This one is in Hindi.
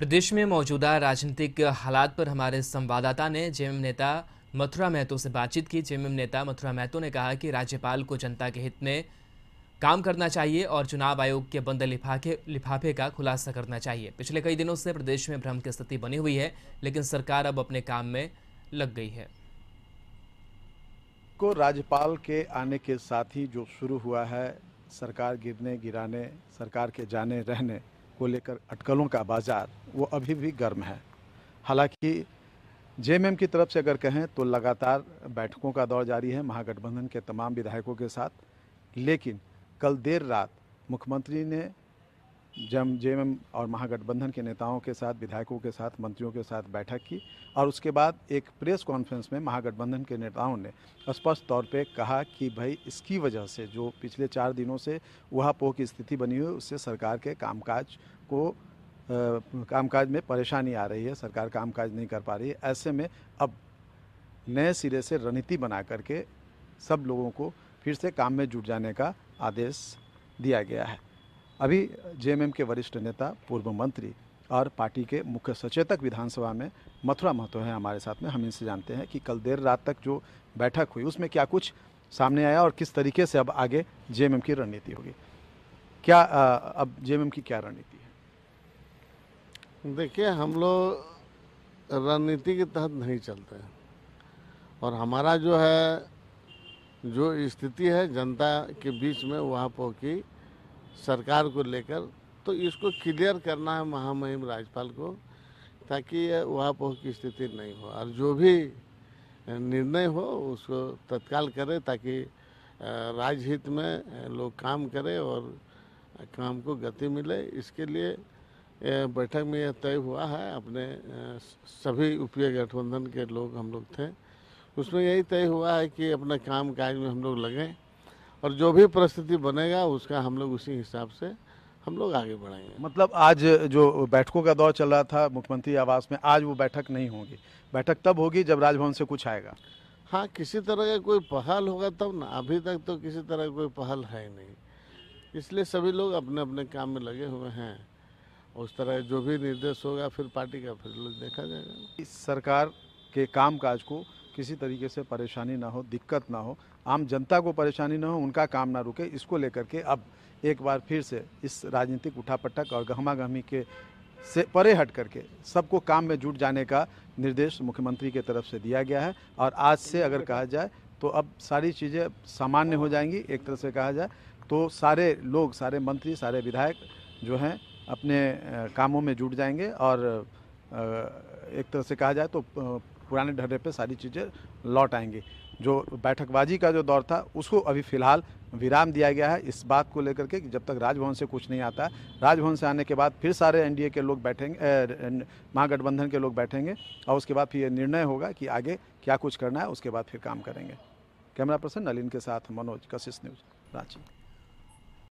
प्रदेश में मौजूदा राजनीतिक हालात पर हमारे संवाददाता ने जेएम नेता मथुरा महतो से बातचीत की जेएमएम नेता मथुरा महतो ने कहा कि राज्यपाल को जनता के हित में काम करना चाहिए और चुनाव आयोग के बंद लिफाफे लिफाफे का खुलासा करना चाहिए पिछले कई दिनों से प्रदेश में भ्रम की स्थिति बनी हुई है लेकिन सरकार अब अपने काम में लग गई है को राज्यपाल के आने के साथ ही जो शुरू हुआ है सरकार गिरने गिराने सरकार के जाने रहने को लेकर अटकलों का बाज़ार वो अभी भी गर्म है हालांकि जेएमएम की तरफ से अगर कहें तो लगातार बैठकों का दौर जारी है महागठबंधन के तमाम विधायकों के साथ लेकिन कल देर रात मुख्यमंत्री ने जम जे और महागठबंधन के नेताओं के साथ विधायकों के साथ मंत्रियों के साथ बैठक की और उसके बाद एक प्रेस कॉन्फ्रेंस में महागठबंधन के नेताओं ने स्पष्ट तौर पे कहा कि भाई इसकी वजह से जो पिछले चार दिनों से पोह की स्थिति बनी हुई उससे सरकार के कामकाज को आ, कामकाज में परेशानी आ रही है सरकार कामकाज नहीं कर पा रही है ऐसे में अब नए सिरे से रणनीति बना करके सब लोगों को फिर से काम में जुट जाने का आदेश दिया गया है अभी जेएमएम के वरिष्ठ नेता पूर्व मंत्री और पार्टी के मुख्य सचेतक विधानसभा में मथुरा महतो है हमारे साथ में हम इनसे जानते हैं कि कल देर रात तक जो बैठक हुई उसमें क्या कुछ सामने आया और किस तरीके से अब आगे जे की रणनीति होगी क्या अब जे की क्या रणनीति है देखिए हम लोग रणनीति के तहत नहीं चलते हैं और हमारा जो है जो स्थिति है जनता के बीच में वहाँ पर की सरकार को लेकर तो इसको क्लियर करना है महामहिम राज्यपाल को ताकि वहापोह की स्थिति नहीं हो और जो भी निर्णय हो उसको तत्काल करे ताकि राजहित में लोग काम करें और काम को गति मिले इसके लिए बैठक में यह तय हुआ है अपने सभी उपयोग गठबंधन के लोग हम लोग थे उसमें यही तय हुआ है कि अपने काम काज में हम लोग लगें और जो भी परिस्थिति बनेगा उसका हम लोग उसी हिसाब से हम लोग आगे बढ़ेंगे मतलब आज जो बैठकों का दौर चल रहा था मुख्यमंत्री आवास में आज वो बैठक नहीं होगी बैठक तब होगी जब राजभवन से कुछ आएगा हाँ किसी तरह का कोई पहल होगा तब ना अभी तक तो किसी तरह का कोई पहल है नहीं इसलिए सभी लोग अपने अपने काम में लगे हुए हैं उस तरह जो भी निर्देश होगा फिर पार्टी का फिर देखा जाएगा इस सरकार के काज को किसी तरीके से परेशानी ना हो दिक्कत ना हो आम जनता को परेशानी ना हो उनका काम ना रुके इसको लेकर के अब एक बार फिर से इस राजनीतिक उठापटक और गहमा गहमी के से परे हट करके सबको काम में जुट जाने का निर्देश मुख्यमंत्री के तरफ से दिया गया है और आज से अगर कहा जाए तो अब सारी चीज़ें सामान्य हो जाएंगी एक तरह से कहा जाए तो सारे लोग सारे मंत्री सारे विधायक जो हैं अपने कामों में जुट जाएंगे और एक तरह से कहा जाए तो पुराने ढर्रे पे सारी चीज़ें लौट आएंगी जो बैठकबाजी का जो दौर था उसको अभी फ़िलहाल विराम दिया गया है इस बात को लेकर के कि जब तक राजभवन से कुछ नहीं आता राजभवन से आने के बाद फिर सारे एनडीए के लोग बैठेंगे महागठबंधन के लोग बैठेंगे और उसके बाद फिर ये निर्णय होगा कि आगे क्या कुछ करना है उसके बाद फिर काम करेंगे कैमरा पर्सन नलिन के साथ मनोज कशिश न्यूज रांची